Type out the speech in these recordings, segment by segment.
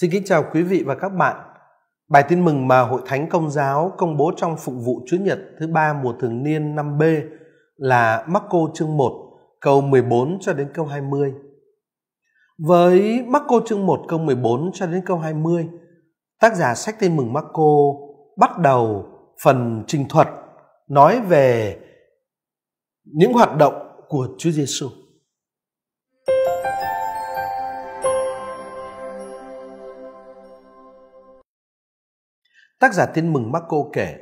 Xin kính chào quý vị và các bạn. Bài tin mừng mà Hội Thánh Công giáo công bố trong phục vụ Chúa Nhật thứ ba mùa thường niên năm b là Marco chương 1, câu 14 cho đến câu 20. Với Marco chương 1 câu 14 cho đến câu 20, tác giả sách tin mừng Marco bắt đầu phần trình thuật nói về những hoạt động của Chúa Giêsu. Tác giả tin mừng Marco kể,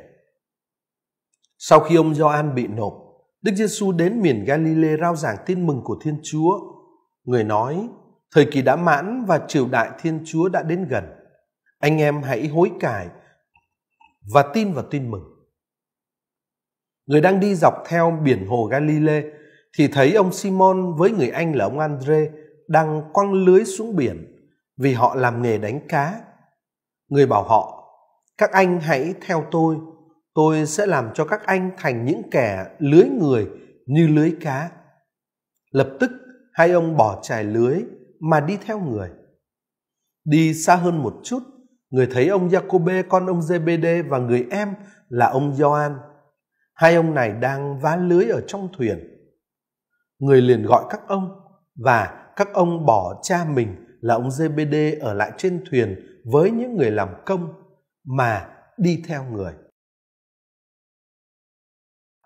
sau khi ông Gioan bị nộp, Đức Giêsu đến miền Galilee rao giảng tin mừng của Thiên Chúa. Người nói, thời kỳ đã mãn và triều đại Thiên Chúa đã đến gần. Anh em hãy hối cải và tin vào tin mừng. Người đang đi dọc theo biển hồ Galilee thì thấy ông Simon với người anh là ông Andre đang quăng lưới xuống biển vì họ làm nghề đánh cá. Người bảo họ các anh hãy theo tôi, tôi sẽ làm cho các anh thành những kẻ lưới người như lưới cá. Lập tức hai ông bỏ trải lưới mà đi theo người. Đi xa hơn một chút, người thấy ông Jacobe con ông JBD và người em là ông Gioan. Hai ông này đang vá lưới ở trong thuyền. Người liền gọi các ông và các ông bỏ cha mình là ông JBD ở lại trên thuyền với những người làm công mà đi theo người.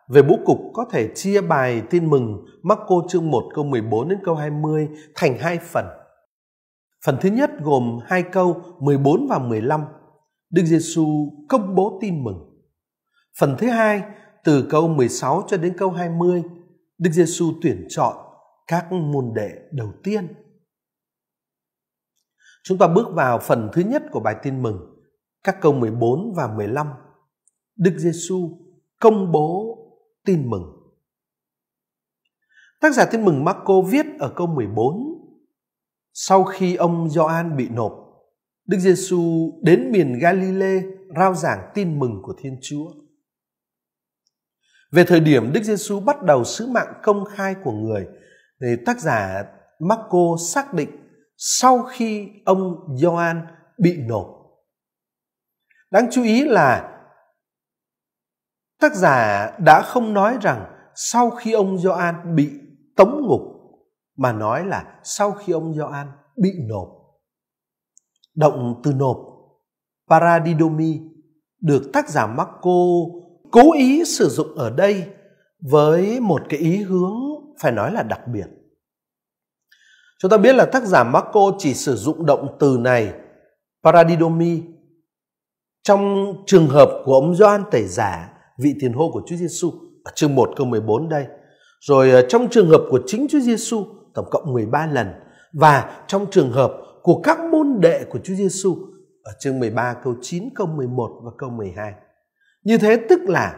Về bố cục có thể chia bài tin mừng Marco chương 1 câu 14 đến câu 20 thành hai phần. Phần thứ nhất gồm hai câu 14 và 15. Đức Giêsu công bố tin mừng. Phần thứ hai từ câu 16 cho đến câu 20, Đức Giêsu tuyển chọn các môn đệ đầu tiên. Chúng ta bước vào phần thứ nhất của bài tin mừng các câu 14 và 15. Đức Giêsu công bố tin mừng. Tác giả tin mừng Marco viết ở câu 14 sau khi ông Gioan bị nộp, Đức Giêsu đến miền Galilee rao giảng tin mừng của Thiên Chúa. Về thời điểm Đức Giêsu bắt đầu sứ mạng công khai của người, thì tác giả Marco xác định sau khi ông Gioan bị nộp Đáng chú ý là tác giả đã không nói rằng sau khi ông Gioan bị tống ngục mà nói là sau khi ông Gioan bị nộp. Động từ nộp paradidomi được tác giả Marco cố ý sử dụng ở đây với một cái ý hướng phải nói là đặc biệt. Chúng ta biết là tác giả Marco chỉ sử dụng động từ này paradidomi trong trường hợp của ông Gioan Tẩy Giả, vị tiền hô của Chúa Giêsu ở chương 1 câu 14 đây. Rồi ờ, trong trường hợp của chính Chúa Giêsu tổng cộng 13 lần và trong trường hợp của các môn đệ của Chúa Giêsu ở chương 13 câu 9, câu 11 và câu 12. Như thế tức là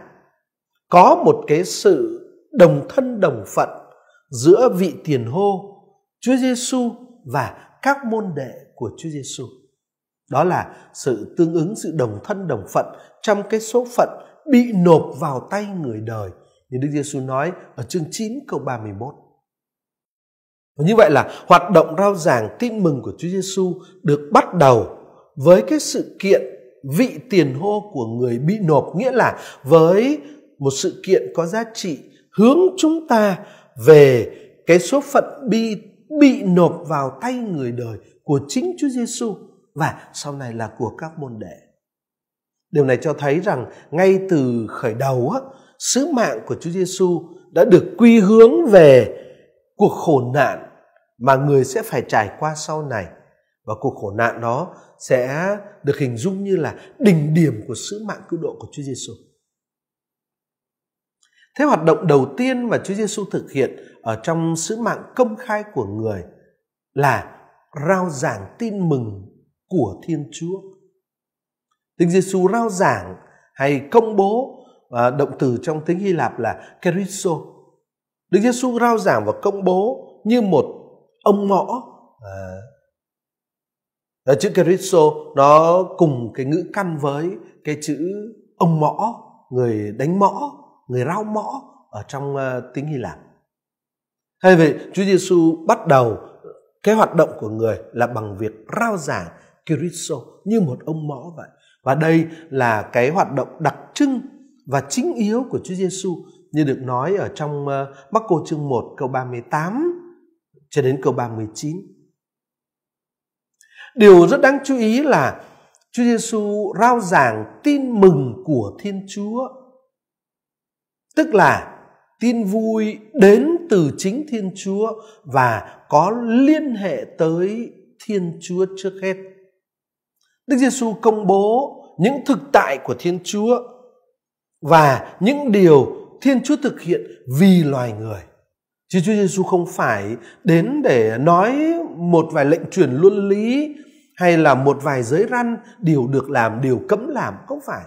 có một cái sự đồng thân đồng phận giữa vị tiền hô Chúa Giêsu và các môn đệ của Chúa Giêsu đó là sự tương ứng sự đồng thân đồng phận trong cái số phận bị nộp vào tay người đời như Đức Giêsu nói ở chương 9 câu 31. Và như vậy là hoạt động rao giảng tin mừng của Chúa Giêsu được bắt đầu với cái sự kiện vị tiền hô của người bị nộp nghĩa là với một sự kiện có giá trị hướng chúng ta về cái số phận bị bị nộp vào tay người đời của chính Chúa Giêsu và sau này là của các môn đệ. Điều này cho thấy rằng ngay từ khởi đầu á, sứ mạng của Chúa Giêsu đã được quy hướng về cuộc khổ nạn mà người sẽ phải trải qua sau này và cuộc khổ nạn đó sẽ được hình dung như là đỉnh điểm của sứ mạng cứu độ của Chúa Giêsu. Thế hoạt động đầu tiên mà Chúa Giêsu thực hiện ở trong sứ mạng công khai của người là rao giảng tin mừng của Thiên Chúa. Tiếng Giêsu rao giảng hay công bố à, động từ trong tiếng Hy Lạp là kerizo. Đức Giêsu rao giảng và công bố như một ông ngõ à, chữ kerizo nó cùng cái ngữ căn với cái chữ ông mõ, người đánh mõ, người rao mõ ở trong uh, à, tiếng Hy Lạp. Hay vậy, Chúa Giêsu bắt đầu cái hoạt động của người là bằng việc rao giảng Kiriso như một ông mõ vậy. Và đây là cái hoạt động đặc trưng và chính yếu của Chúa Giêsu như được nói ở trong Bắc ờ, Cô chương 1 câu 38 cho đến câu 39. Điều rất đáng chú ý là Chúa Giêsu rao giảng tin mừng của Thiên Chúa. Tức là tin vui đến từ chính Thiên Chúa và có liên hệ tới Thiên Chúa trước hết. Đức Giêsu công bố những thực tại của Thiên Chúa và những điều Thiên Chúa thực hiện vì loài người. Chứ Chúa Giêsu không phải đến để nói một vài lệnh truyền luân lý hay là một vài giới răn điều được làm, điều cấm làm, không phải.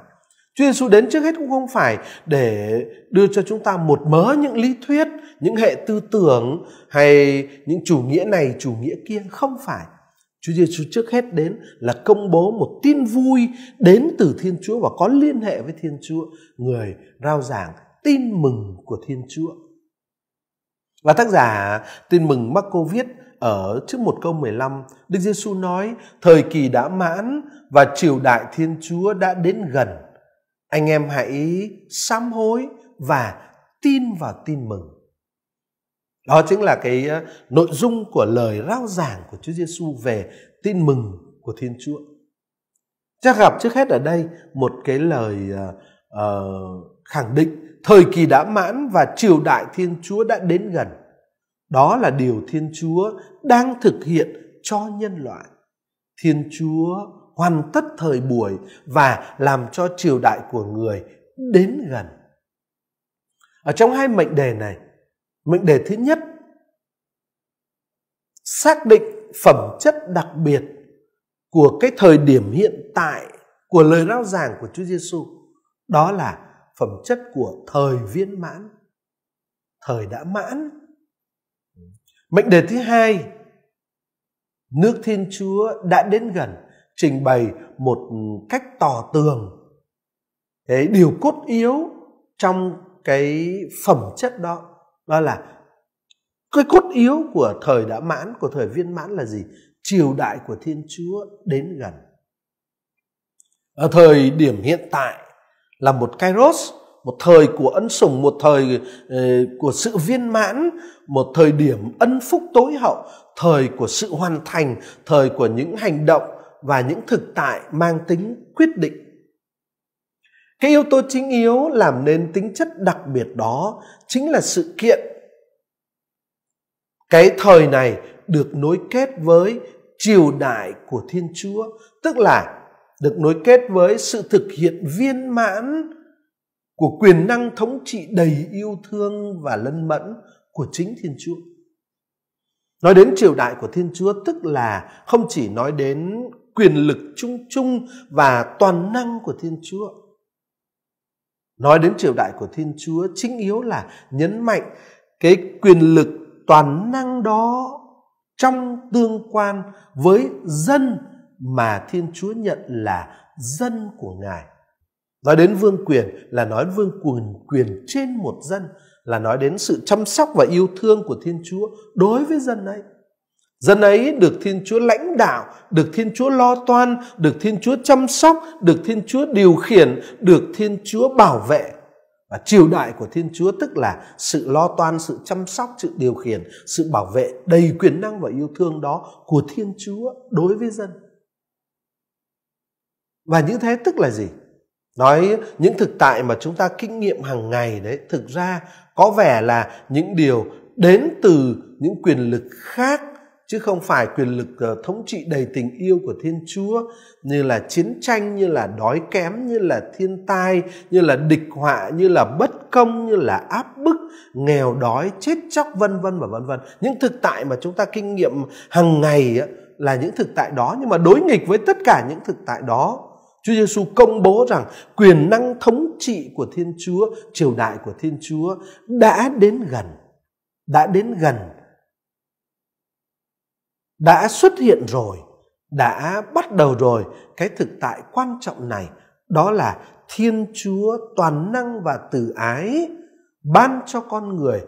Chúa Giêsu đến trước hết cũng không phải để đưa cho chúng ta một mớ những lý thuyết, những hệ tư tưởng hay những chủ nghĩa này, chủ nghĩa kia, không phải. Chúa Giêsu trước hết đến là công bố một tin vui đến từ Thiên Chúa và có liên hệ với Thiên Chúa, người rao giảng tin mừng của Thiên Chúa. Và tác giả tin mừng Marco viết ở trước một câu 15, Đức Giêsu nói: "Thời kỳ đã mãn và triều đại Thiên Chúa đã đến gần. Anh em hãy sám hối và tin vào tin mừng." Đó chính là cái ờ, nội dung của lời rao giảng của Chúa Giêsu về tin mừng của Thiên Chúa. Chắc gặp trước hết ở đây một cái lời uh, khẳng định thời kỳ đã mãn và triều đại Thiên Chúa đã đến gần. Đó là điều Thiên Chúa đang thực hiện cho nhân loại. Thiên Chúa hoàn tất thời buổi và làm cho triều đại của người đến gần. Ở trong hai mệnh đề này, mệnh đề thứ nhất xác định phẩm chất đặc biệt của cái thời điểm hiện tại của lời rao giảng của Chúa Giêsu đó là phẩm chất của thời viên mãn thời đã mãn mệnh đề thứ hai nước thiên chúa đã đến gần trình bày một cách tỏ tường cái điều cốt yếu trong cái phẩm chất đó đó là cái cốt yếu của thời đã mãn của thời viên mãn là gì triều đại của thiên chúa đến gần ở thời điểm hiện tại là một kairos một thời của ân sủng một thời ờ, của sự viên mãn một thời điểm ân phúc tối hậu thời của sự hoàn thành thời của những hành động và những thực tại mang tính quyết định cái yếu tố chính yếu làm nên tính chất đặc biệt đó chính là sự kiện cái thời này được nối kết với triều đại của thiên chúa tức là được nối kết với sự thực hiện viên mãn của quyền năng thống trị đầy yêu thương và lân mẫn của chính thiên chúa nói đến triều đại của thiên chúa tức là không chỉ nói đến quyền lực chung chung và toàn năng của thiên chúa nói đến triều đại của thiên chúa chính yếu là nhấn mạnh cái quyền lực toàn năng đó trong tương quan với dân mà thiên chúa nhận là dân của ngài nói đến vương quyền là nói vương quyền quyền trên một dân là nói đến sự chăm sóc và yêu thương của thiên chúa đối với dân ấy Dân ấy được Thiên Chúa lãnh đạo, được Thiên Chúa lo toan, được Thiên Chúa chăm sóc, được Thiên Chúa điều khiển, được Thiên Chúa bảo vệ. Và triều đại của Thiên Chúa tức là sự lo toan, sự chăm sóc, sự điều khiển, sự bảo vệ đầy quyền năng và yêu thương đó của Thiên Chúa đối với dân. Và những thế tức là gì? Nói những thực tại mà chúng ta kinh nghiệm hàng ngày đấy thực ra có vẻ là những điều đến từ những quyền lực khác chứ không phải quyền lực ờ, thống trị đầy tình yêu của Thiên Chúa như là chiến tranh, như là đói kém, như là thiên tai, như là địch họa, như là bất công, như là áp bức, nghèo đói, chết chóc vân vân và vân vân. Những thực tại mà chúng ta kinh nghiệm hàng ngày là những thực tại đó nhưng mà đối nghịch với tất cả những thực tại đó Chúa Giêsu công bố rằng quyền năng thống trị của Thiên Chúa, triều đại của Thiên Chúa đã đến gần, đã đến gần đã xuất hiện rồi, đã bắt đầu rồi cái thực tại quan trọng này đó là Thiên Chúa toàn năng và từ ái ban cho con người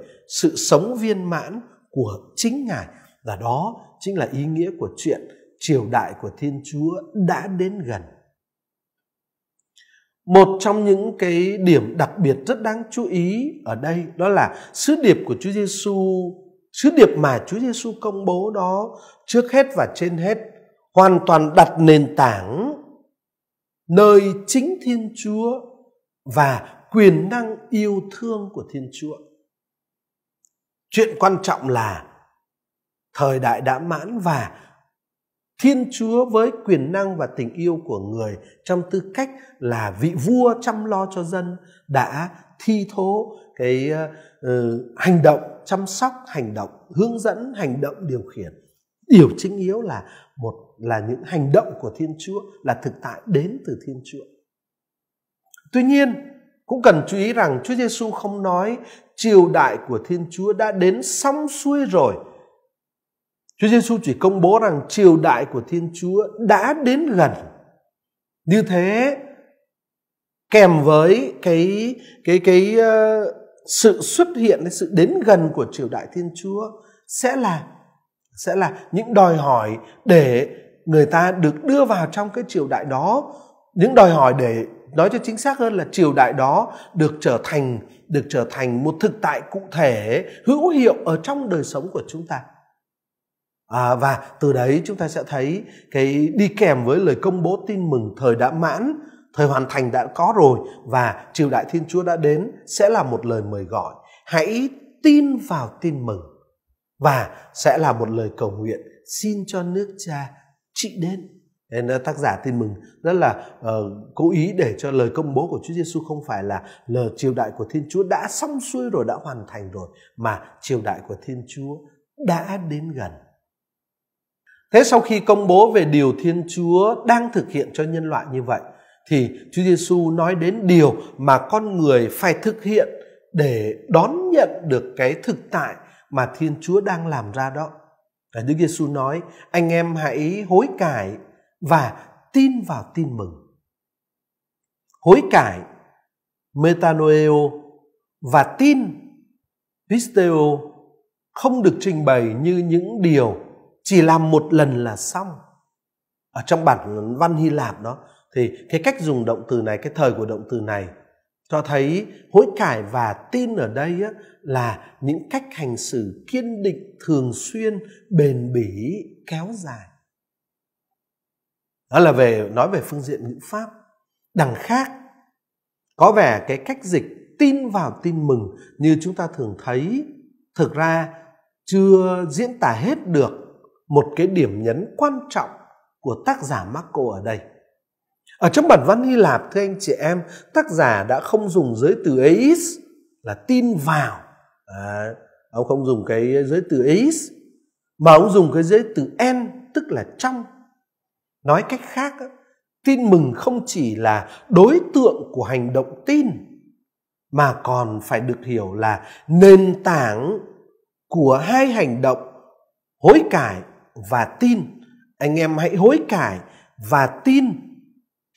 sự sống viên mãn của chính Ngài và đó chính là ý nghĩa của chuyện triều đại của Thiên Chúa đã đến gần. Một trong những cái điểm đặc biệt rất đáng chú ý ở đây đó là sứ điệp của Chúa Giêsu sứ điệp mà Chúa Giêsu công bố đó trước hết và trên hết hoàn toàn đặt nền tảng nơi chính Thiên Chúa và quyền năng yêu thương của Thiên Chúa. Chuyện quan trọng là thời đại đã mãn và Thiên Chúa với quyền năng và tình yêu của người trong tư cách là vị vua chăm lo cho dân đã thi thố cái uh, hành động chăm sóc hành động hướng dẫn hành động điều khiển điều chính yếu là một là những hành động của thiên chúa là thực tại đến từ thiên chúa tuy nhiên cũng cần chú ý rằng Chúa Giêsu không nói triều đại của Thiên Chúa đã đến xong xuôi rồi. Chúa Giêsu chỉ công bố rằng triều đại của Thiên Chúa đã đến gần. Như thế kèm với cái cái cái uh, sự xuất hiện hay sự đến gần của triều đại Thiên Chúa sẽ là sẽ là những đòi hỏi để người ta được đưa vào trong cái triều đại đó những đòi hỏi để nói cho chính xác hơn là triều đại đó được trở thành được trở thành một thực tại cụ thể hữu hiệu ở trong đời sống của chúng ta à, và từ đấy chúng ta sẽ thấy cái đi kèm với lời công bố tin mừng thời đã mãn thời hoàn thành đã có rồi và triều đại thiên chúa đã đến sẽ là một lời mời gọi hãy tin vào tin mừng và sẽ là một lời cầu nguyện xin cho nước cha trị đến nên ờ, tác giả tin mừng rất là uh, cố ý để cho lời công bố của Chúa Giêsu không phải là lời triều đại của Thiên Chúa đã xong xuôi rồi đã hoàn thành rồi mà triều đại của Thiên Chúa đã đến gần. Thế sau khi công bố về điều Thiên Chúa đang thực hiện cho nhân loại như vậy thì Chúa Giêsu nói đến điều mà con người phải thực hiện để đón nhận được cái thực tại mà Thiên Chúa đang làm ra đó. Và Đức Giêsu nói, anh em hãy hối cải và tin vào tin mừng. Hối cải, metanoeo và tin, pisteo không được trình bày như những điều chỉ làm một lần là xong. Ở trong bản văn Hy Lạp đó, thì cái cách dùng động từ này cái thời của động từ này cho thấy hối cải và tin ở đây á, là những cách hành xử kiên định thường xuyên bền bỉ kéo dài đó là về nói về phương diện ngữ pháp đằng khác có vẻ cái cách dịch tin vào tin mừng như chúng ta thường thấy thực ra chưa diễn tả hết được một cái điểm nhấn quan trọng của tác giả Marco ở đây ở trong bản văn Hy Lạp thưa anh chị em, tác giả đã không dùng giới từ eis là tin vào. À, ông không dùng cái giới từ eis mà ông dùng cái giới từ en tức là trong. Nói cách khác, tin mừng không chỉ là đối tượng của hành động tin mà còn phải được hiểu là nền tảng của hai hành động hối cải và tin. Anh em hãy hối cải và tin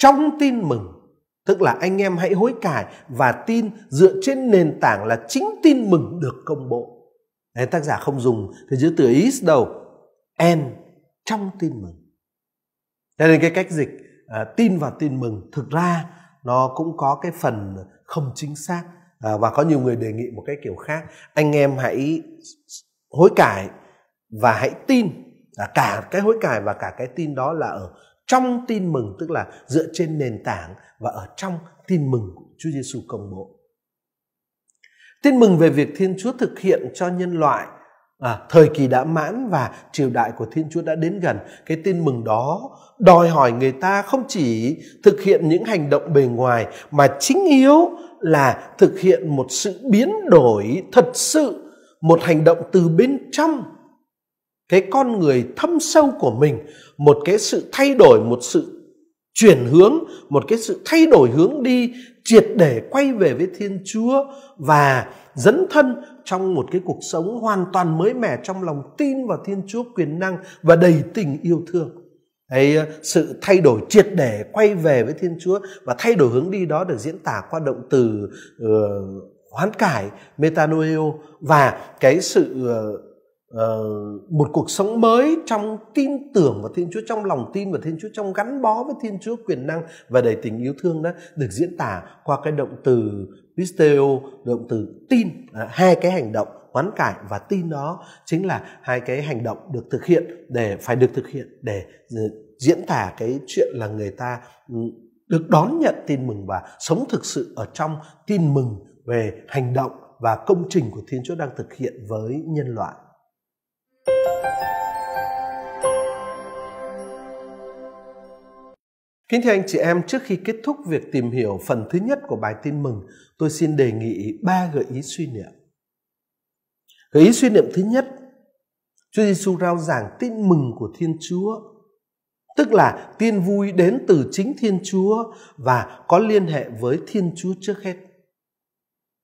trong tin mừng tức là anh em hãy hối cải và tin dựa trên nền tảng là chính tin mừng được công bố Đấy, tác giả không dùng cái chữ từ is đâu and trong tin mừng cho nên cái cách dịch à, tin và tin mừng thực ra nó cũng có cái phần không chính xác à, và có nhiều người đề nghị một cái kiểu khác anh em hãy hối cải và hãy tin à, cả cái hối cải và cả cái tin đó là ở trong tin mừng tức là dựa trên nền tảng và ở trong tin mừng của Chúa Giêsu công bố. Tin mừng về việc Thiên Chúa thực hiện cho nhân loại à, thời kỳ đã mãn và triều đại của Thiên Chúa đã đến gần. Cái tin mừng đó đòi hỏi người ta không chỉ thực hiện những hành động bề ngoài mà chính yếu là thực hiện một sự biến đổi thật sự, một hành động từ bên trong cái con người thâm sâu của mình một cái sự thay đổi một sự chuyển hướng một cái sự thay đổi hướng đi triệt để quay về với thiên chúa và dấn thân trong một cái cuộc sống hoàn toàn mới mẻ trong lòng tin vào thiên chúa quyền năng và đầy tình yêu thương Đấy, ờ, sự thay đổi triệt để quay về với thiên chúa và thay đổi hướng đi đó được diễn tả qua động từ uh, hoán cải metanoeo và cái sự uh, uh, một cuộc sống mới trong tin tưởng vào Thiên Chúa, trong lòng tin vào Thiên Chúa, trong gắn bó với Thiên Chúa quyền năng và đầy tình yêu thương đó được diễn tả qua cái động từ pisteo, động từ tin, à, hai cái hành động hoán cải và tin đó chính là hai cái hành động được thực hiện để phải được thực hiện để diễn tả cái chuyện là người ta ừ, được đón nhận tin mừng và sống thực sự ở trong tin mừng về hành động và công trình của Thiên Chúa đang thực hiện với nhân loại. Kính thưa anh chị em, trước khi kết thúc việc tìm hiểu phần thứ nhất của bài tin mừng, tôi xin đề nghị ba gợi ý suy niệm. Gợi ý suy niệm thứ nhất, Chúa Giêsu rao giảng tin mừng của Thiên Chúa, tức là tin vui đến từ chính Thiên Chúa và có liên hệ với Thiên Chúa trước hết.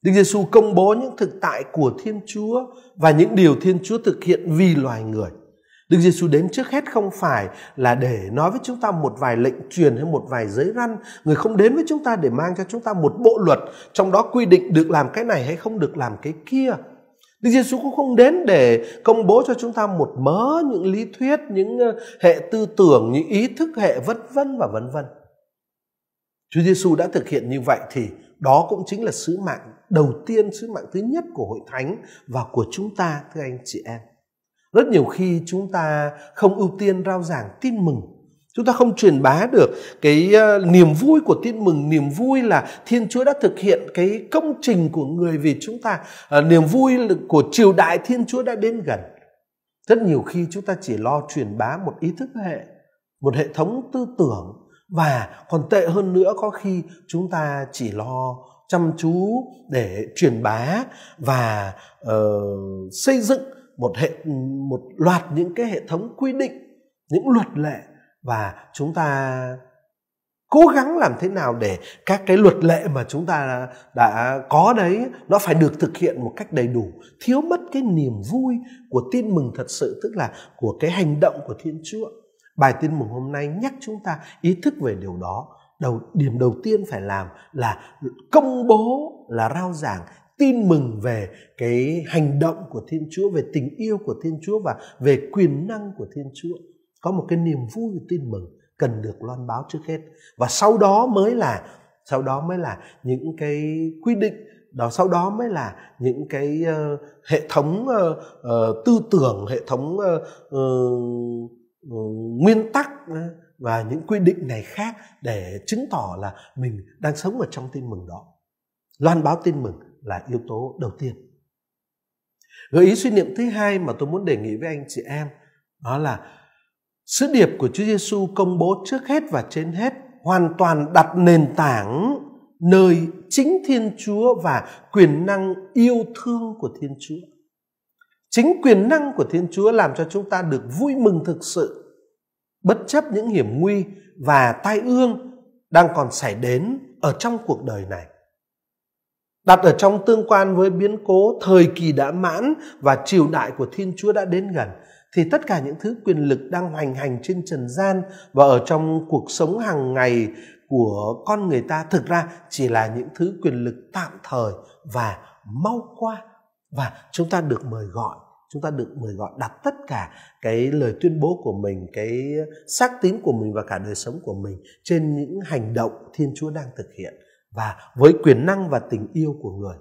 Đức Giêsu công bố những thực tại của Thiên Chúa và những điều Thiên Chúa thực hiện vì loài người – Đức Giêsu đến trước hết không phải là để nói với chúng ta một vài lệnh truyền hay một vài giấy răn. Người không đến với chúng ta để mang cho chúng ta một bộ luật trong đó quy định được làm cái này hay không được làm cái kia. Đức Giêsu cũng không đến để công bố cho chúng ta một mớ những lý thuyết, những ờ, hệ tư tưởng, những ý thức hệ vân vân và vân vân. Chúa Giêsu đã thực hiện như vậy thì đó cũng chính là sứ mạng đầu tiên, sứ mạng thứ nhất của hội thánh và của chúng ta thưa anh chị em rất nhiều khi chúng ta không ưu tiên rao giảng tin mừng chúng ta không truyền bá được cái ờ, niềm vui của tin mừng niềm vui là thiên chúa đã thực hiện cái công trình của người vì chúng ta ờ, niềm vui của triều đại thiên chúa đã đến gần rất nhiều khi chúng ta chỉ lo truyền bá một ý thức hệ một hệ thống tư tưởng và còn tệ hơn nữa có khi chúng ta chỉ lo chăm chú để truyền bá và uh, xây dựng một hệ một loạt những cái hệ thống quy định những luật lệ và chúng ta cố gắng làm thế nào để các cái luật lệ mà chúng ta đã có đấy nó phải được thực hiện một cách đầy đủ thiếu mất cái niềm vui của tin mừng thật sự tức là của cái hành động của thiên chúa bài tin mừng hôm nay nhắc chúng ta ý thức về điều đó đầu điểm đầu tiên phải làm là công bố là rao giảng tin mừng về cái hành động của Thiên Chúa, về tình yêu của Thiên Chúa và về quyền năng của Thiên Chúa. Có một cái niềm vui của tin mừng cần được loan báo trước hết và sau đó mới là sau đó mới là những cái quy định đó sau đó mới là những cái uh, hệ thống uh, uh, tư tưởng hệ thống uh, uh, nguyên tắc và những quy định này khác để chứng tỏ là mình đang sống ở trong tin mừng đó loan báo tin mừng là yếu tố đầu tiên gợi ý suy niệm thứ hai mà tôi muốn đề nghị với anh chị em đó là sứ điệp của Chúa Giêsu công bố trước hết và trên hết hoàn toàn đặt nền tảng nơi chính Thiên Chúa và quyền năng yêu thương của Thiên Chúa. Chính quyền năng của Thiên Chúa làm cho chúng ta được vui mừng thực sự bất chấp những hiểm nguy và tai ương đang còn xảy đến ở trong cuộc đời này đặt ở trong tương quan với biến cố thời kỳ đã mãn và triều đại của Thiên Chúa đã đến gần thì tất cả những thứ quyền lực đang hoành hành trên trần gian và ở trong cuộc sống hàng ngày của con người ta thực ra chỉ là những thứ quyền lực tạm thời và mau qua và chúng ta được mời gọi chúng ta được mời gọi đặt tất cả cái lời tuyên bố của mình cái xác tín của mình và cả đời sống của mình trên những hành động thiên chúa đang thực hiện và với quyền năng và tình yêu của người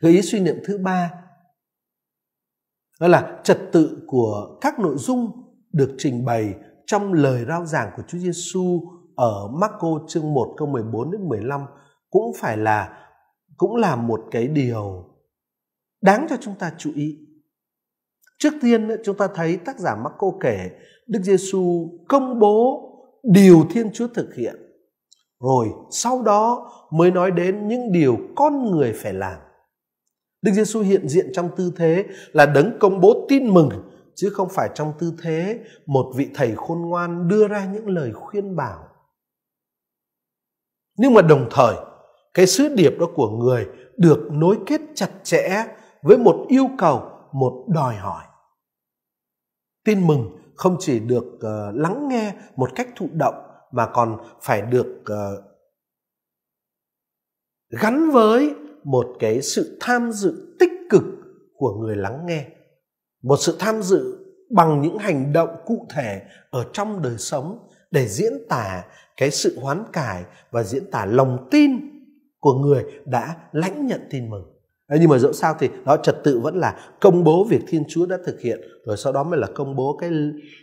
gợi ý suy niệm thứ ba đó là trật tự của các nội dung được trình bày trong lời rao giảng của Chúa Giêsu ở Marco chương 1 câu 14 đến 15 cũng phải là cũng là một cái điều đáng cho chúng ta chú ý. Trước tiên chúng ta thấy tác giả Marco kể Đức Giêsu công bố điều Thiên Chúa thực hiện rồi sau đó mới nói đến những điều con người phải làm. Đức Giêsu hiện diện trong tư thế là đấng công bố tin mừng chứ không phải trong tư thế một vị thầy khôn ngoan đưa ra những lời khuyên bảo. Nhưng mà đồng thời, cái sứ điệp đó của người được nối kết chặt chẽ với một yêu cầu, một đòi hỏi. Tin mừng không chỉ được ờ, lắng nghe một cách thụ động mà còn phải được ờ, gắn với một cái sự tham dự tích cực của người lắng nghe một sự tham dự bằng những hành động cụ thể ở trong đời sống để diễn tả cái sự hoán cải và diễn tả lòng tin của người đã lãnh nhận tin mừng nhưng mà dẫu sao thì đó trật tự vẫn là công bố việc thiên chúa đã thực hiện rồi sau đó mới là công bố cái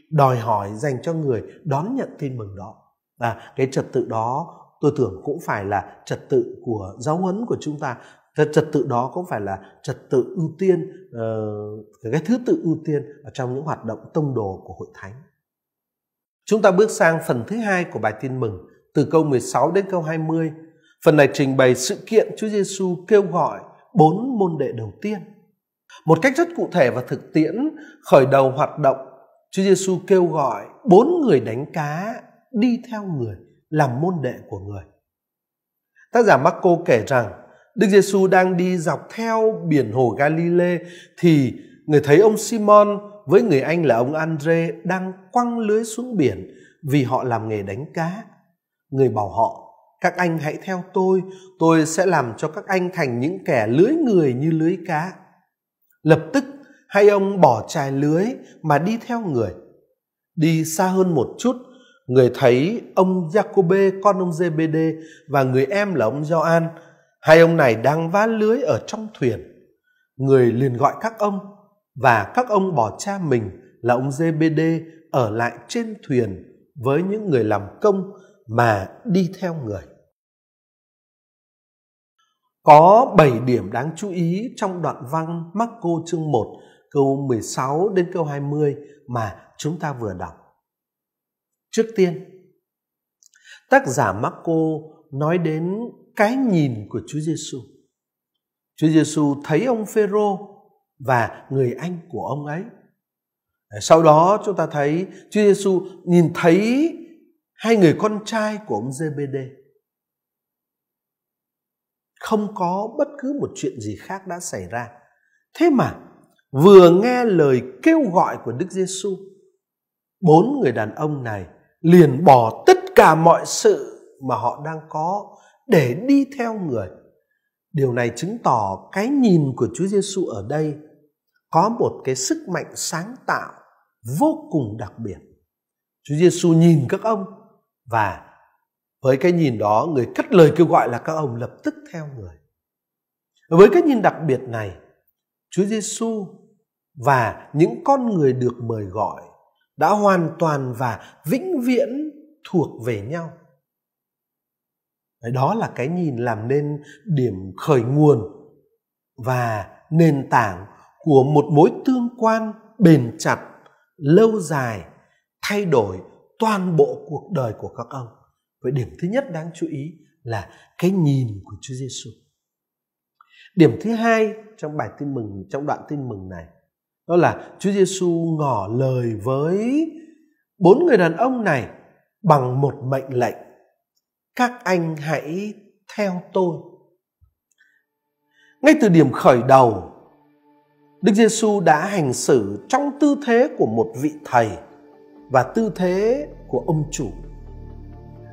đòi hỏi dành cho người đón nhận tin mừng đó và cái trật tự đó tôi tưởng cũng phải là trật tự của giáo huấn của chúng ta trật tự đó cũng phải là trật tự ưu tiên ờ, cái thứ tự ưu tiên ở trong những hoạt động tông đồ của hội thánh chúng ta bước sang phần thứ hai của bài tin mừng từ câu 16 đến câu 20 phần này trình bày sự kiện Chúa Giêsu kêu gọi bốn môn đệ đầu tiên một cách rất cụ thể và thực tiễn khởi đầu hoạt động Chúa Giêsu kêu gọi bốn người đánh cá đi theo người, làm môn đệ của người. Tác giả Marco kể rằng Đức Giêsu đang đi dọc theo biển hồ Galilee thì người thấy ông Simon với người anh là ông Andre đang quăng lưới xuống biển vì họ làm nghề đánh cá. Người bảo họ, các anh hãy theo tôi, tôi sẽ làm cho các anh thành những kẻ lưới người như lưới cá. Lập tức hai ông bỏ chài lưới mà đi theo người. Đi xa hơn một chút, người thấy ông Jacob, con ông Zebede và người em là ông Gioan, hai ông này đang vá lưới ở trong thuyền. Người liền gọi các ông và các ông bỏ cha mình là ông Zebede ở lại trên thuyền với những người làm công mà đi theo người. Có 7 điểm đáng chú ý trong đoạn văn Marco chương 1 câu 16 đến câu 20 mà chúng ta vừa đọc. Trước tiên, tác giả Marco nói đến cái nhìn của Chúa Giêsu. Chúa Giêsu thấy ông Phêrô và người anh của ông ấy. Sau đó chúng ta thấy Chúa Giêsu nhìn thấy hai người con trai của ông Zebede. Không có bất cứ một chuyện gì khác đã xảy ra. Thế mà vừa nghe lời kêu gọi của Đức Giêsu, bốn người đàn ông này liền bỏ tất cả mọi sự mà họ đang có để đi theo người. Điều này chứng tỏ cái nhìn của Chúa Giêsu ở đây có một cái sức mạnh sáng tạo vô cùng đặc biệt. Chúa Giêsu nhìn các ông và với cái nhìn đó người cất lời kêu gọi là các ông lập tức theo người. Với cái nhìn đặc biệt này, Chúa Giêsu và những con người được mời gọi đã hoàn toàn và vĩnh viễn thuộc về nhau đó là cái nhìn làm nên điểm khởi nguồn và nền tảng của một mối tương quan bền chặt lâu dài thay đổi toàn bộ cuộc đời của các ông vậy điểm thứ nhất đáng chú ý là cái nhìn của Chúa Giêsu điểm thứ hai trong bài tin mừng trong đoạn tin mừng này đó là Chúa Giêsu ngỏ lời với bốn người đàn ông này bằng một mệnh lệnh các anh hãy theo tôi ngay từ điểm khởi đầu Đức Giêsu đã hành xử trong tư thế của một vị thầy và tư thế của ông chủ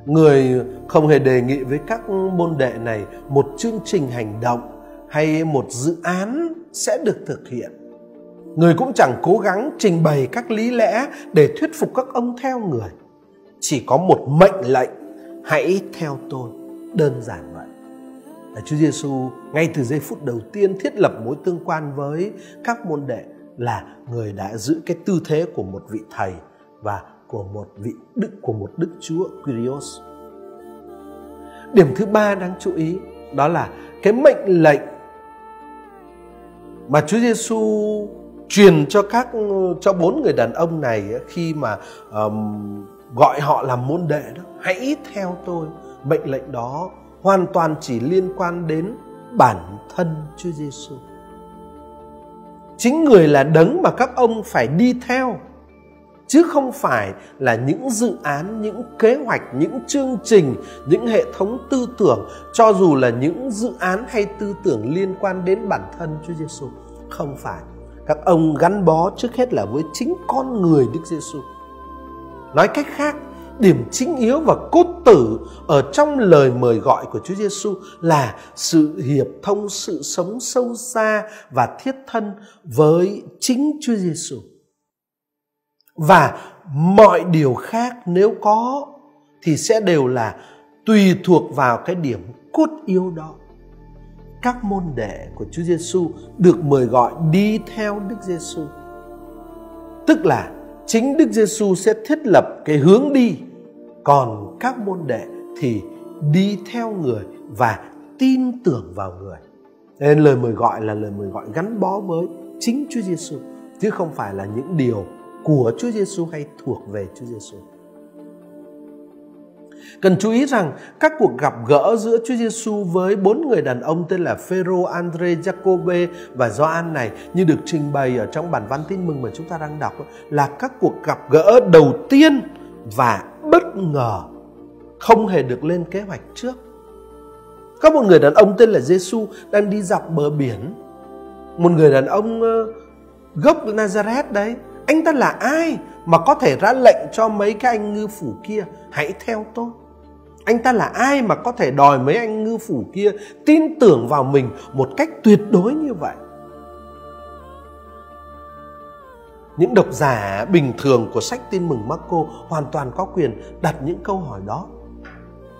người không hề đề nghị với các môn đệ này một chương trình hành động hay một dự án sẽ được thực hiện người cũng chẳng cố gắng trình bày các lý lẽ để thuyết phục các ông theo người chỉ có một mệnh lệnh hãy theo tôi đơn giản vậy là Chúa Giêsu ngay từ giây phút đầu tiên thiết lập mối tương quan với các môn đệ là người đã giữ cái tư thế của một vị thầy và của một vị đức của một đức Chúa Kyrios. Điểm thứ ba đáng chú ý đó là cái mệnh lệnh mà Chúa Giêsu truyền cho các cho bốn người đàn ông này ờ, khi mà um, gọi họ làm môn đệ đó hãy theo tôi mệnh lệnh đó hoàn toàn chỉ liên quan đến bản thân Chúa Giêsu chính người là đấng mà các ông phải đi theo chứ không phải là những dự án những kế hoạch những chương trình những hệ thống tư tưởng cho dù là những dự án hay tư tưởng liên quan đến bản thân Chúa Giêsu không phải các ông gắn bó trước hết là với chính con người Đức Giêsu. Nói cách khác, điểm chính yếu và cốt tử ở trong lời mời gọi của Chúa Giêsu là sự hiệp thông sự sống sâu xa và thiết thân với chính Chúa Giêsu. Và mọi điều khác nếu có thì sẽ đều là tùy thuộc vào cái điểm cốt yếu đó các môn đệ của Chúa Giêsu được mời gọi đi theo Đức Giêsu. Tức là chính Đức Giêsu sẽ thiết lập cái hướng đi, còn các môn đệ thì đi theo người và tin tưởng vào người. Nên lời mời gọi là lời mời gọi gắn bó với chính Chúa Giêsu chứ không phải là những điều của Chúa Giêsu hay thuộc về Chúa Giêsu. Cần chú ý rằng các cuộc gặp gỡ giữa Chúa Giêsu với bốn người đàn ông tên là Phêrô, Andre, Jacobe và Gioan này như được trình bày ở trong bản văn tin mừng mà chúng ta đang đọc là các cuộc gặp gỡ đầu tiên và bất ngờ không hề được lên kế hoạch trước. Có một người đàn ông tên là Giêsu đang đi dọc bờ biển. Một người đàn ông gốc Nazareth đấy, anh ta là ai? mà có thể ra lệnh cho mấy cái anh ngư phủ kia hãy theo tôi anh ta là ai mà có thể đòi mấy anh ngư phủ kia tin tưởng vào mình một cách tuyệt đối như vậy những độc giả bình thường của sách tin mừng Marco hoàn toàn có quyền đặt những câu hỏi đó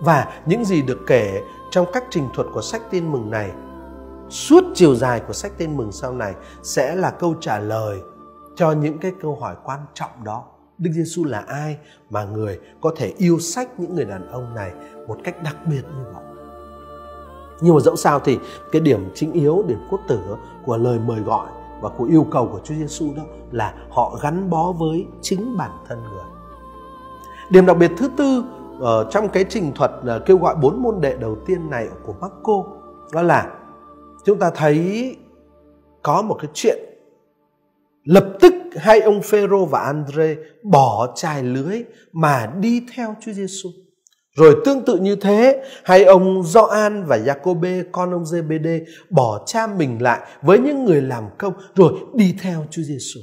và những gì được kể trong các trình thuật của sách tin mừng này suốt chiều dài của sách tin mừng sau này sẽ là câu trả lời cho những cái câu hỏi quan trọng đó. Đức Giêsu là ai mà người có thể yêu sách những người đàn ông này một cách đặc biệt như vậy? Nhưng mà dẫu sao thì cái điểm chính yếu, điểm cốt tử của lời mời gọi và của yêu cầu của Chúa Giêsu đó là họ gắn bó với chính bản thân người. Điểm đặc biệt thứ tư ở ờ, trong cái trình thuật ờ, kêu gọi bốn môn đệ đầu tiên này của Marco đó là chúng ta thấy có một cái chuyện lập tức hai ông Phêrô và Andre bỏ chài lưới mà đi theo Chúa Giêsu. Rồi tương tự như thế, hai ông Gioan và Giacôbê con ông giê bỏ cha mình lại với những người làm công rồi đi theo Chúa Giêsu.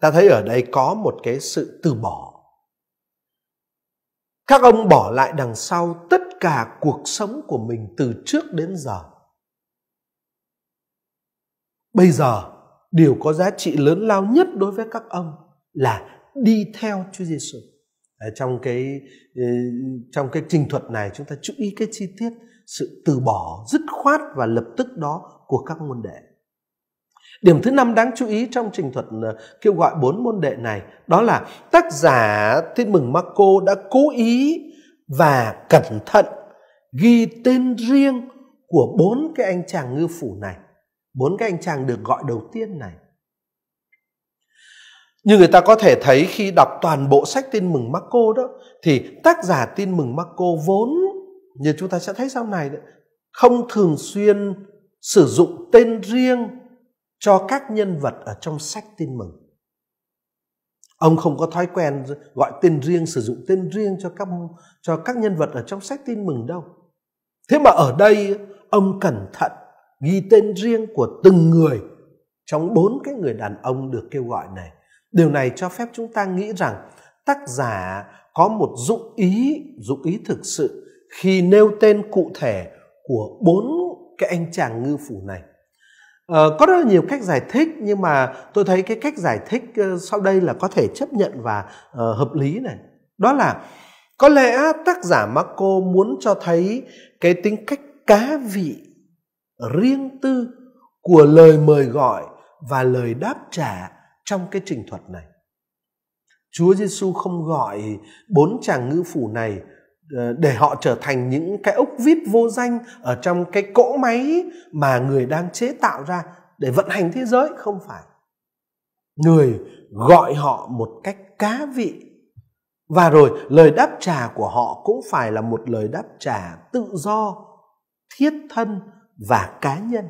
Ta thấy ở đây có một cái sự từ bỏ. Các ông bỏ lại đằng sau tất cả cuộc sống của mình từ trước đến giờ. Bây giờ điều có giá trị lớn lao nhất đối với các ông là đi theo Chúa Giêsu. Trong cái ừ, trong cái trình thuật này chúng ta chú ý cái chi tiết sự từ bỏ dứt khoát và lập tức đó của các môn đệ. Điểm thứ năm đáng chú ý trong trình thuật ờ, kêu gọi bốn môn đệ này đó là tác giả Tin mừng Marco đã cố ý và cẩn thận ghi tên riêng của bốn cái anh chàng ngư phủ này bốn cái anh chàng được gọi đầu tiên này như người ta có thể thấy khi đọc toàn bộ sách tin mừng Marco đó thì tác giả tin mừng Marco vốn như chúng ta sẽ thấy sau này đó, không thường xuyên sử dụng tên riêng cho các nhân vật ở trong sách tin mừng. Ông không có thói quen gọi tên riêng, sử dụng tên riêng cho các cho các nhân vật ở trong sách tin mừng đâu. Thế mà ở đây ông cẩn thận ghi tên riêng của từng người trong bốn cái người đàn ông được kêu gọi này điều này cho phép chúng ta nghĩ rằng tác giả có một dụng ý dụng ý thực sự khi nêu tên cụ thể của bốn cái anh chàng ngư phủ này à, có rất là nhiều cách giải thích nhưng mà tôi thấy cái cách giải thích ờ, sau đây là có thể chấp nhận và uh, hợp lý này đó là có lẽ tác giả Marco muốn cho thấy cái tính cách cá vị riêng tư của lời mời gọi và lời đáp trả trong cái trình thuật này. Chúa Giêsu không gọi bốn chàng ngư phủ này ờ, để họ trở thành những cái ốc vít vô danh ở trong cái cỗ máy mà người đang chế tạo ra để vận hành thế giới không phải. Người gọi họ một cách cá vị và rồi lời đáp trả của họ cũng phải là một lời đáp trả tự do, thiết thân và cá nhân.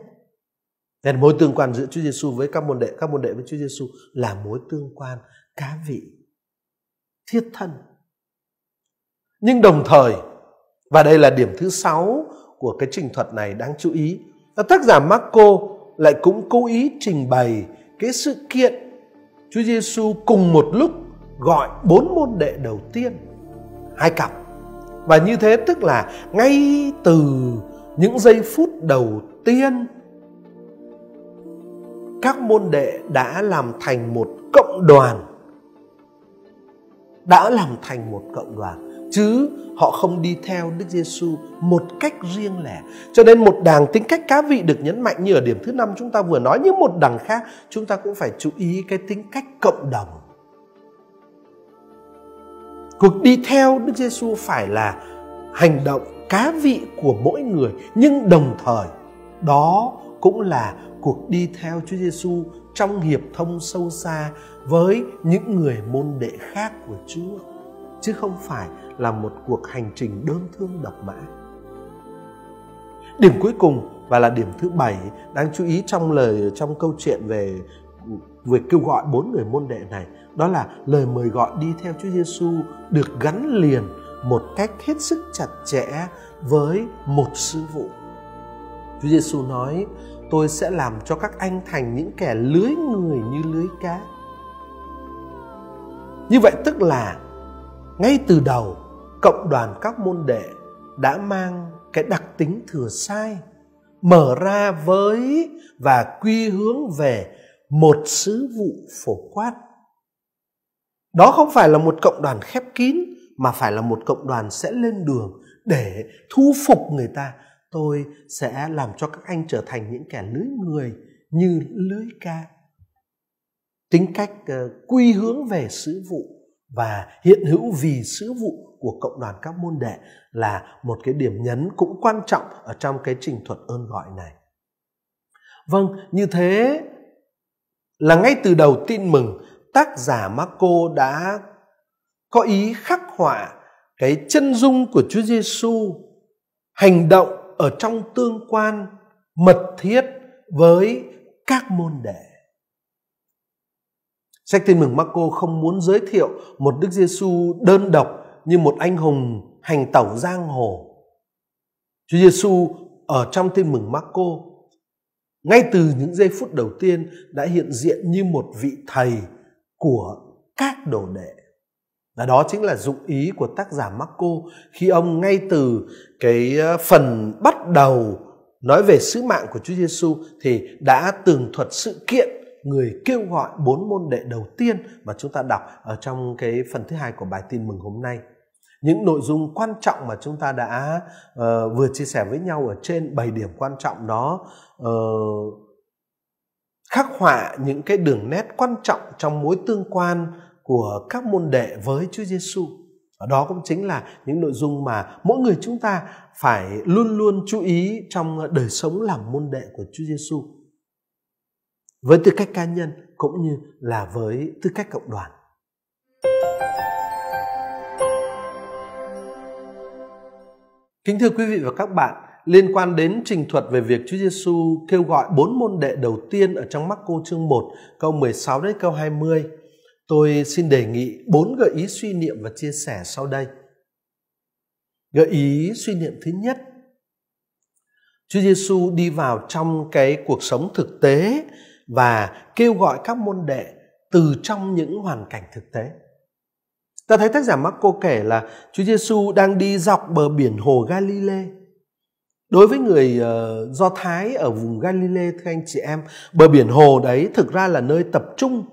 Nên mối tương quan giữa Chúa Giêsu với các môn đệ, các môn đệ với Chúa Giêsu là mối tương quan cá vị, thiết thân. Nhưng đồng thời, và đây là điểm thứ sáu của cái trình thuật này đáng chú ý, tác giả Marco lại cũng cố ý trình bày cái sự kiện Chúa Giêsu cùng một lúc gọi bốn môn đệ đầu tiên hai cặp và như thế tức là ngay từ những giây phút đầu tiên các môn đệ đã làm thành một cộng đoàn đã làm thành một cộng đoàn chứ họ không đi theo Đức Giêsu một cách riêng lẻ. Cho nên một đàng tính cách cá vị được nhấn mạnh như ở điểm thứ năm chúng ta vừa nói nhưng một đằng khác chúng ta cũng phải chú ý cái tính cách cộng đồng. Cuộc đi theo Đức Giêsu phải là hành động cá vị của mỗi người nhưng đồng thời đó cũng là cuộc đi theo Chúa Giêsu trong hiệp thông sâu xa với những người môn đệ khác của Chúa chứ không phải là một cuộc hành trình đơn thương độc mã. Điểm cuối cùng và là điểm thứ bảy đáng chú ý trong lời trong câu chuyện về việc kêu gọi bốn người môn đệ này đó là lời mời gọi đi theo Chúa Giêsu được gắn liền một cách hết sức chặt chẽ với một sư vụ. Chúa Giêsu nói, tôi sẽ làm cho các anh thành những kẻ lưới người như lưới cá. Như vậy tức là ngay từ đầu cộng đoàn các môn đệ đã mang cái đặc tính thừa sai mở ra với và quy hướng về một sứ vụ phổ quát. Đó không phải là một cộng đoàn khép kín mà phải là một cộng đoàn sẽ lên đường để thu phục người ta tôi sẽ làm cho các anh trở thành những kẻ lưới người như lưới ca tính cách uh, quy hướng về sứ vụ và hiện hữu vì sứ vụ của cộng đoàn các môn đệ là một cái điểm nhấn cũng quan trọng ở trong cái trình thuật ơn gọi này. Vâng, như thế là ngay từ đầu tin mừng, tác giả Marco đã có ý khắc họa cái chân dung của Chúa Giêsu hành động ở trong tương quan mật thiết với các môn đệ. Sách Tin mừng Marco không muốn giới thiệu một Đức Giêsu đơn độc như một anh hùng hành tẩu giang hồ. Chúa Giêsu ở trong Tin mừng Marco ngay từ những giây phút đầu tiên đã hiện diện như một vị thầy của các đồ đệ và đó chính là dụng ý của tác giả Marco khi ông ngay từ cái ờ, phần bắt đầu nói về sứ mạng của Chúa Giêsu thì đã tường thuật sự kiện người kêu gọi bốn môn đệ đầu tiên mà chúng ta đọc ở trong cái phần thứ hai của bài tin mừng hôm nay. Những nội dung quan trọng mà chúng ta đã uh, vừa chia sẻ với nhau ở trên bảy điểm quan trọng đó uh, khắc họa những cái đường nét quan trọng trong mối tương quan của các môn đệ với Chúa Giêsu. Ở đó cũng chính là những nội dung mà mỗi người chúng ta phải luôn luôn chú ý trong đời sống làm môn đệ của Chúa Giêsu. Với tư cách cá nhân cũng như là với tư cách cộng đoàn. Kính thưa quý vị và các bạn, liên quan đến trình thuật về việc Chúa Giêsu kêu gọi bốn môn đệ đầu tiên ở trong Mắc Cô chương 1, câu 16 đến câu 20, Tôi xin đề nghị bốn gợi ý suy niệm và chia sẻ sau đây. Gợi ý suy niệm thứ nhất. Chúa Giêsu đi vào trong cái cuộc sống thực tế và kêu gọi các môn đệ từ trong những hoàn cảnh thực tế. Ta thấy tác giả Marco kể là Chúa Giêsu đang đi dọc bờ biển hồ Galilee. Đối với người uh, Do Thái ở vùng Galilee thưa anh chị em, bờ biển hồ đấy thực ra là nơi tập trung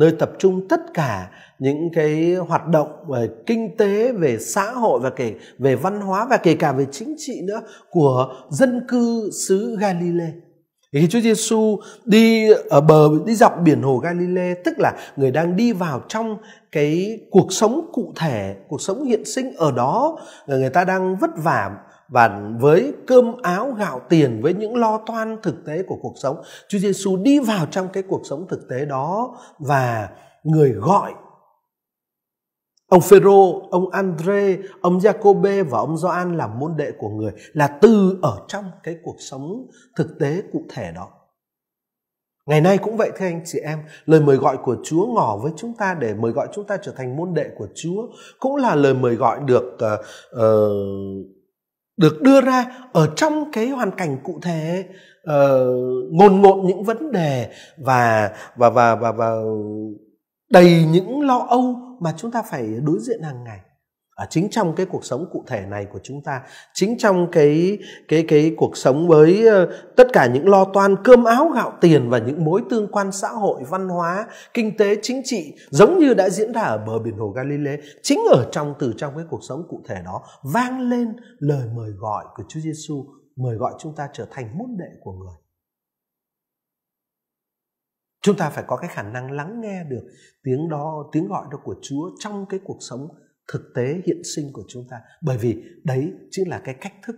nơi tập trung tất cả những cái hoạt động về kinh tế về xã hội và kể về văn hóa và kể cả về chính trị nữa của dân cư xứ Galilee khi Chúa Giêsu đi ở bờ đi dọc biển hồ Galilee tức là người đang đi vào trong cái cuộc sống cụ thể cuộc sống hiện sinh ở đó người ta đang vất vả và với cơm áo gạo tiền với những lo toan thực tế của cuộc sống Chúa Giêsu đi vào trong cái cuộc sống thực tế đó và người gọi ông Phêrô, ông André, ông Jacobe và ông Gioan là môn đệ của người là từ ở trong cái cuộc sống thực tế cụ thể đó. Ngày nay cũng vậy thưa anh chị em, lời mời gọi của Chúa ngỏ với chúng ta để mời gọi chúng ta trở thành môn đệ của Chúa cũng là lời mời gọi được uh, uh, được đưa ra ở trong cái hoàn cảnh cụ thể uh, ngồn ngộn những vấn đề và và và và và đầy những lo âu mà chúng ta phải đối diện hàng ngày ở à, chính trong cái cuộc sống cụ thể này của chúng ta chính trong cái cái cái cuộc sống với ờ, tất cả những lo toan cơm áo gạo tiền và những mối tương quan xã hội văn hóa kinh tế chính trị giống như đã diễn ra ở bờ biển hồ Galilee chính ở trong từ trong cái cuộc sống cụ thể đó vang lên lời mời gọi của Chúa Giêsu mời gọi chúng ta trở thành môn đệ của người chúng ta phải có cái khả năng lắng nghe được tiếng đó tiếng gọi đó của Chúa trong cái cuộc sống thực tế hiện sinh của chúng ta bởi vì đấy chính là cái cách thức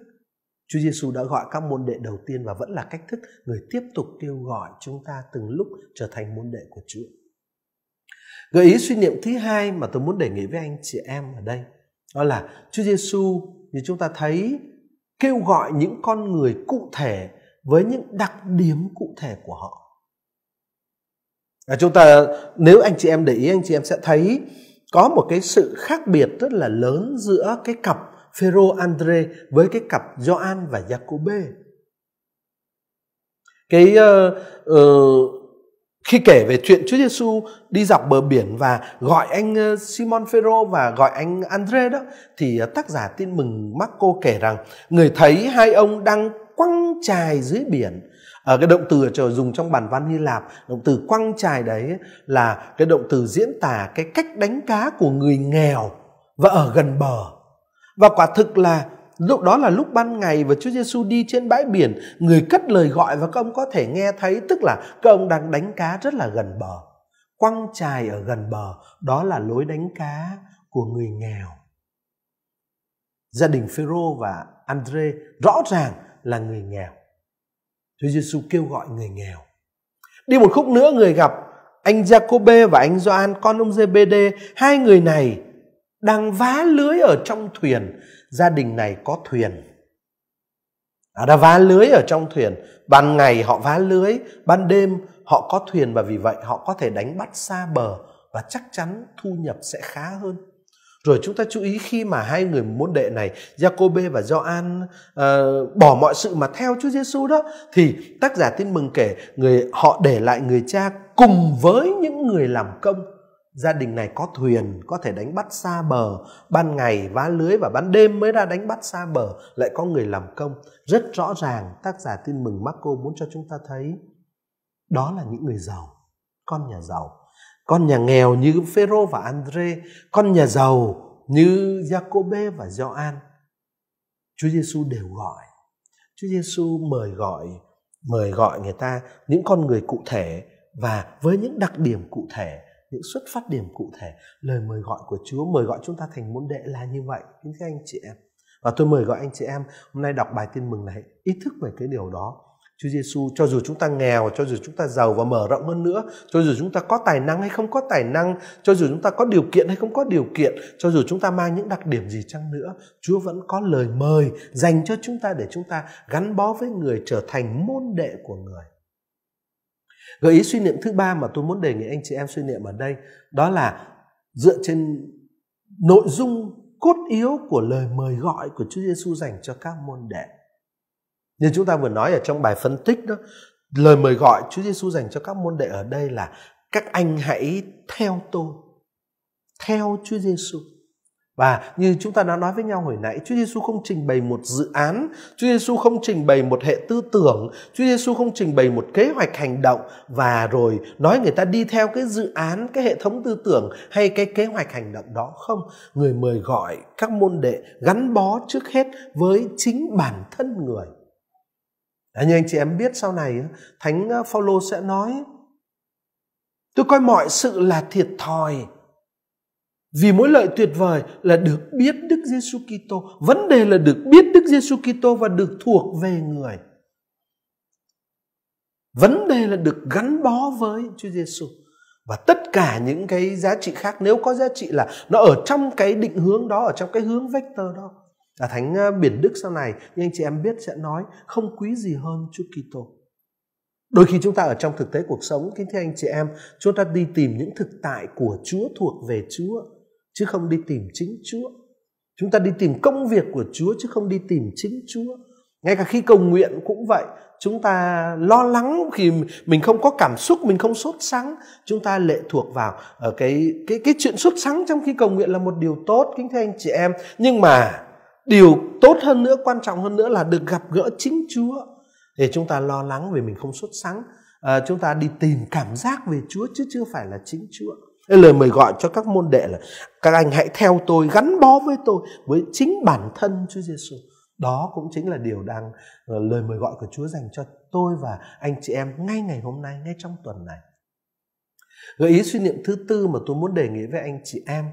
Chúa Giêsu đã gọi các môn đệ đầu tiên và vẫn là cách thức người tiếp tục kêu gọi chúng ta từng lúc trở thành môn đệ của Chúa. Gợi ý suy niệm thứ hai mà tôi muốn đề nghị với anh chị em ở đây đó là Chúa Giêsu như chúng ta thấy kêu gọi những con người cụ thể với những đặc điểm cụ thể của họ. À, chúng ta nếu anh chị em để ý anh chị em sẽ thấy có một cái sự khác biệt rất là lớn giữa cái cặp Phêrô Andre với cái cặp Gioan và Jacobe. Cái uh, uh, khi kể về chuyện Chúa Giêsu đi dọc bờ biển và gọi anh ờ, Simon Phêrô và gọi anh Andre đó thì tác giả tin mừng Marco kể rằng người thấy hai ông đang quăng chài dưới biển ở ờ, cái động từ trời dùng trong bản văn hy lạp động từ quăng trài đấy là cái động từ diễn tả cái cách đánh cá của người nghèo và ở gần bờ và quả thực là lúc đó là lúc ban ngày và Chúa Giêsu đi trên bãi biển người cất lời gọi và các ông có thể nghe thấy tức là các ông đang đánh cá rất là gần bờ quăng trài ở gần bờ đó là lối đánh cá của người nghèo gia đình Phêrô và Andre rõ ràng là người nghèo Chúa Giêsu kêu gọi người nghèo. Đi một khúc nữa người gặp anh Jacobe và anh Gioan con ông Zebede, hai người này đang vá lưới ở trong thuyền. Gia đình này có thuyền. À, đã vá lưới ở trong thuyền. Ban ngày họ vá lưới, ban đêm họ có thuyền và vì vậy họ có thể đánh bắt xa bờ và chắc chắn thu nhập sẽ khá hơn. Rồi chúng ta chú ý khi mà hai người môn đệ này, Jacobe và Gioan uh, bỏ mọi sự mà theo Chúa Giêsu đó thì tác giả tin mừng kể người họ để lại người cha cùng với những người làm công. Gia đình này có thuyền, có thể đánh bắt xa bờ, ban ngày vá lưới và ban đêm mới ra đánh bắt xa bờ, lại có người làm công. Rất rõ ràng tác giả tin mừng Marco muốn cho chúng ta thấy đó là những người giàu, con nhà giàu con nhà nghèo như Phêrô và Andre, con nhà giàu như Giacôbê và Gioan. Chúa Giêsu đều gọi. Chúa Giêsu mời gọi mời gọi người ta những con người cụ thể và với những đặc điểm cụ thể những xuất phát điểm cụ thể lời mời gọi của Chúa mời gọi chúng ta thành môn đệ là như vậy kính thưa anh chị em và tôi mời gọi anh chị em hôm nay đọc bài tin mừng này ý thức về cái điều đó Chúa Giêsu cho dù chúng ta nghèo, cho dù chúng ta giàu và mở rộng hơn nữa, cho dù chúng ta có tài năng hay không có tài năng, cho dù chúng ta có điều kiện hay không có điều kiện, cho dù chúng ta mang những đặc điểm gì chăng nữa, Chúa vẫn có lời mời dành cho chúng ta để chúng ta gắn bó với người trở thành môn đệ của người. Gợi ý suy niệm thứ ba mà tôi muốn đề nghị anh chị em suy niệm ở đây đó là dựa trên nội dung cốt yếu của lời mời gọi của Chúa Giêsu dành cho các môn đệ như chúng ta vừa nói ở trong bài phân tích đó lời mời gọi Chúa Giêsu dành cho các môn đệ ở đây là các anh hãy theo tôi theo Chúa Giêsu và như chúng ta đã nói với nhau hồi nãy, Chúa Giêsu không trình bày một dự án, Chúa Giêsu không trình bày một hệ tư tưởng, Chúa Giêsu không trình bày một kế hoạch hành động và rồi nói người ta đi theo cái dự án, cái hệ thống tư tưởng hay cái kế hoạch hành động đó không. Người mời gọi các môn đệ gắn bó trước hết với chính bản thân người À, như anh chị em biết sau này Thánh Phaolô sẽ nói Tôi coi mọi sự là thiệt thòi vì mỗi lợi tuyệt vời là được biết Đức Giêsu Kitô. Vấn đề là được biết Đức Giêsu Kitô và được thuộc về người. Vấn đề là được gắn bó với Chúa Giêsu và tất cả những cái giá trị khác nếu có giá trị là nó ở trong cái định hướng đó ở trong cái hướng vector đó À, Thánh ờ, Biển Đức sau này, nhưng anh chị em biết sẽ nói không quý gì hơn Chúa Kitô. Đôi khi chúng ta ở trong thực tế cuộc sống, kính thưa anh chị em, chúng ta đi tìm những thực tại của Chúa thuộc về Chúa, chứ không đi tìm chính Chúa. Chúng ta đi tìm công việc của Chúa chứ không đi tìm chính Chúa. Ngay cả khi cầu nguyện cũng vậy, chúng ta lo lắng khi mình không có cảm xúc, mình không sốt sắng, chúng ta lệ thuộc vào ở ờ, cái cái cái chuyện sốt sắng trong khi cầu nguyện là một điều tốt kính thưa anh chị em, nhưng mà điều tốt hơn nữa quan trọng hơn nữa là được gặp gỡ chính chúa để chúng ta lo lắng về mình không xuất sáng à, ờ, chúng ta đi tìm cảm giác về chúa chứ chưa phải là chính chúa Thế lời mời gọi cho các môn đệ là các anh hãy theo tôi gắn bó với tôi với chính bản thân Chúa Giêsu. Đó cũng chính là điều đang ờ, lời mời gọi của Chúa dành cho tôi và anh chị em ngay ngày hôm nay, ngay trong tuần này. Gợi ý suy niệm thứ tư mà tôi muốn đề nghị với anh chị em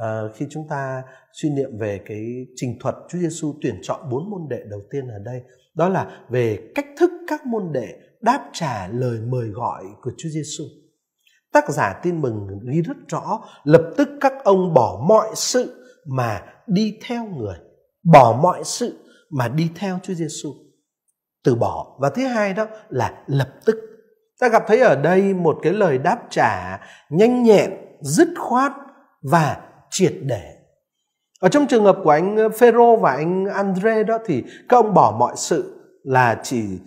Ờ, khi chúng ta suy niệm về cái trình thuật Chúa Giêsu tuyển chọn bốn môn đệ đầu tiên ở đây đó là về cách thức các môn đệ đáp trả lời mời gọi của Chúa Giêsu. Tác giả tin mừng ghi rất rõ lập tức các ông bỏ mọi sự mà đi theo người, bỏ mọi sự mà đi theo Chúa Giêsu. Từ bỏ và thứ hai đó là lập tức. Ta gặp thấy ở đây một cái lời đáp trả nhanh nhẹn, dứt khoát và triệt để ở trong trường hợp của anh ờ, Phêrô và anh Andre đó thì các ông bỏ mọi sự là chỉ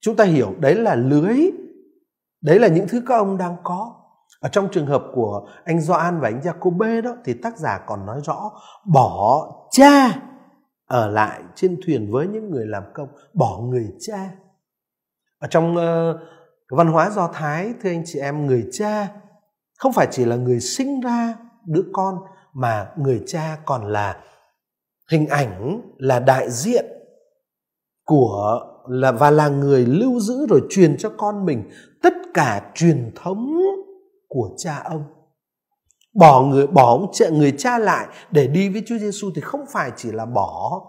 chúng ta hiểu đấy là lưới đấy là những thứ các ông đang có ở trong trường hợp của anh Gioan và anh Jacobe đó thì tác giả còn nói rõ bỏ cha ở lại trên thuyền với những người làm công bỏ người cha ở trong uh, văn hóa do thái thưa anh chị em người cha không phải chỉ là người sinh ra đứa con mà người cha còn là hình ảnh là đại diện của là và là người lưu giữ rồi truyền cho con mình tất cả truyền thống của cha ông bỏ người bỏ ông người cha lại để đi với Chúa Giêsu thì không phải chỉ là bỏ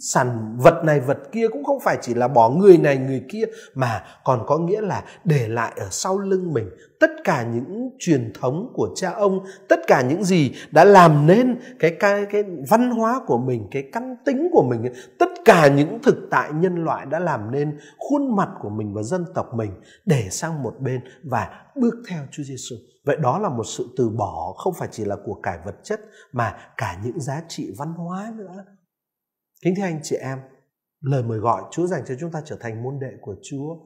sàn vật này vật kia cũng không phải chỉ là bỏ người này người kia mà còn có nghĩa là để lại ở sau lưng mình tất cả những truyền thống của cha ông tất cả những gì đã làm nên cái cái cái văn hóa của mình cái căn tính của mình tất cả những thực tại nhân loại đã làm nên khuôn mặt của mình và dân tộc mình để sang một bên và bước theo Chúa Giêsu vậy đó là một sự từ bỏ không phải chỉ là của cải vật chất mà cả những giá trị văn hóa nữa Kính thưa anh chị em, lời mời gọi Chúa dành cho chúng ta trở thành môn đệ của Chúa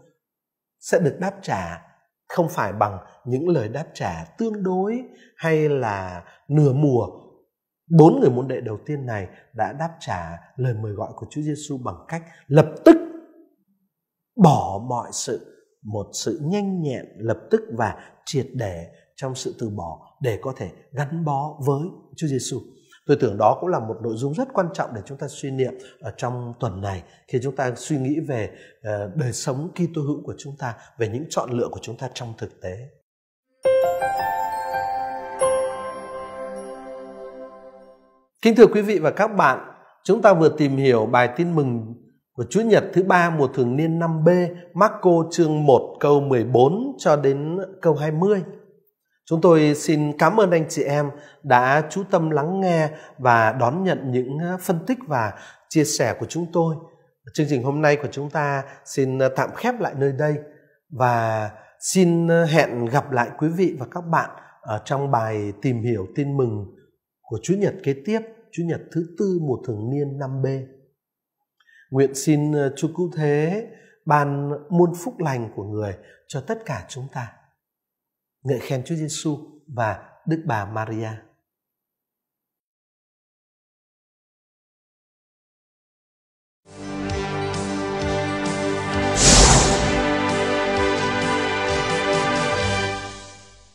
sẽ được đáp trả không phải bằng những lời đáp trả tương đối hay là nửa mùa. Bốn người môn đệ đầu tiên này đã đáp trả lời mời gọi của Chúa Giêsu bằng cách lập tức bỏ mọi sự một sự nhanh nhẹn lập tức và triệt để trong sự từ bỏ để có thể gắn bó với Chúa Giêsu. Tôi tưởng đó cũng là một nội dung rất quan trọng để chúng ta suy niệm ở trong tuần này khi chúng ta suy nghĩ về ờ, đời sống Kitô hữu của chúng ta, về những chọn lựa của chúng ta trong thực tế. Kính thưa quý vị và các bạn, chúng ta vừa tìm hiểu bài tin mừng của Chúa Nhật thứ ba mùa thường niên 5B, Marco chương 1 câu 14 cho đến câu 20. Chúng tôi xin cảm ơn anh chị em đã chú tâm lắng nghe và đón nhận những ờ, phân tích và chia sẻ của chúng tôi. Chương trình hôm nay của chúng ta xin ờ, tạm khép lại nơi đây và xin ờ, hẹn gặp lại quý vị và các bạn ở trong bài tìm hiểu tin mừng của Chúa Nhật kế tiếp, chủ Nhật thứ tư mùa thường niên năm b Nguyện xin Chúa Cứu Thế ban muôn phúc lành của người cho tất cả chúng ta ngợi khen Chúa Giêsu và Đức bà Maria.